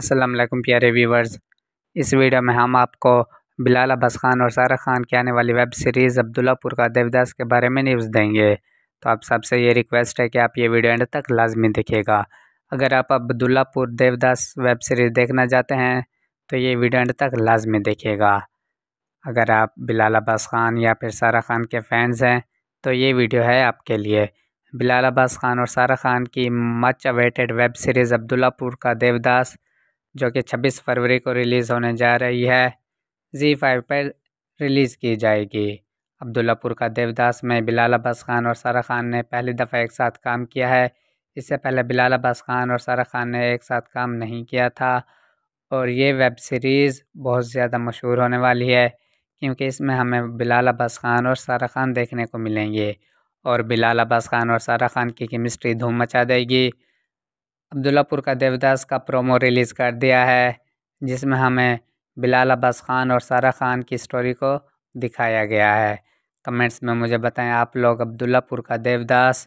असलम प्यारे व्यूवर्स इस वीडियो में हम आपको बिलाल अब्बास खान और सारा खान की आने वाली वेब सीरीज़ अब्दुल्लापुर का देवदास के बारे में न्यूज़ देंगे तो आप सबसे ये रिक्वेस्ट है कि आप ये वीडियो एंड तक लाजमी देखिएगा अगर आप अब्दुल्लापुर देवदास वेब सीरीज़ देखना चाहते हैं तो ये वीडियो एंड तक लाजमी देखिएगा अगर आप बिलाल अब्बास खान या फिर सारा खान के फ़ैन्स हैं तो ये वीडियो है आपके लिए बिलाल अब्बास खान और सारा खान की much awaited web series Abdullapur का देवदास जो कि छब्बीस फरवरी को रिलीज़ होने जा रही है जी फाइव पर रिलीज़ की जाएगी अब्दुल्लापुर का देवदास में बिलाल अब्बास खान और सारा खान ने पहली दफ़ा एक साथ काम किया है इससे पहले बिलाल अब्बास खान और सारा खान ने एक साथ काम नहीं किया था और ये वेब सीरीज़ बहुत ज़्यादा मशहूर होने वाली है क्योंकि इसमें हमें बिलाल अब्बास खान और सारा खान देखने को मिलेंगे और बिलाल अब्बास खान और सारा खान की केमिस्ट्री धूम मचा देगी अब्दुल्लापुर का देवदास का प्रोमो रिलीज़ कर दिया है जिसमें हमें बिलाल अब्बास ख़ान और सारा ख़ान की स्टोरी को दिखाया गया है कमेंट्स में मुझे बताएं आप लोग अब्दुल्लापुर का देवदास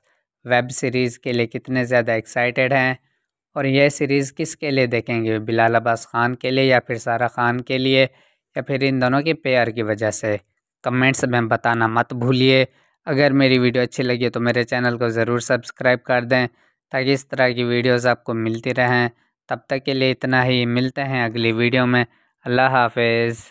वेब सीरीज़ के लिए कितने ज़्यादा एक्साइटेड हैं और यह सीरीज़ किसके लिए देखेंगे बिलाल अब्बास ख़ान के लिए या फिर सारा ख़ान के लिए या फिर इन दोनों के पेयर की वजह से कमेंट्स में बताना मत भूलिए अगर मेरी वीडियो अच्छी लगी तो मेरे चैनल को ज़रूर सब्सक्राइब कर दें ताकि इस तरह की वीडियोस आपको मिलती रहें तब तक के लिए इतना ही मिलते हैं अगली वीडियो में अल्लाह हाफिज़